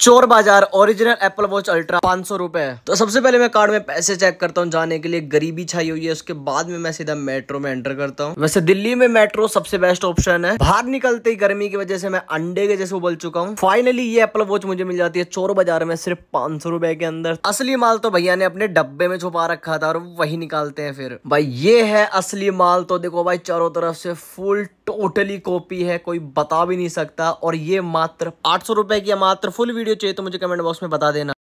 चोर बाजार original Apple watch ultra पांच सौ रुपए तो सबसे पहले मैं कार्ड में पैसे चेक करता हूँ जाने के लिए गरीबी छाई हुई है उसके बाद में मैं सीधा मेट्रो में एंटर करता हूँ वैसे दिल्ली में मेट्रो सबसे बेस्ट ऑप्शन है बाहर निकलते ही गर्मी की वजह से मैं अंडे के जैसे उबल चुका हूँ फाइनली ये एप्पल वॉच मुझे मिल जाती है चोर बाजार में सिर्फ पांच सौ के अंदर असली माल तो भैया ने अपने डब्बे में छुपा रखा था और वही निकालते हैं फिर भाई ये है असली माल तो देखो भाई चारों तरफ से फुल टोटली कॉपी है कोई बता भी नहीं सकता और ये मात्र आठ सौ रुपए की मात्र फुल वीडियो चाहिए तो मुझे कमेंट बॉक्स में बता देना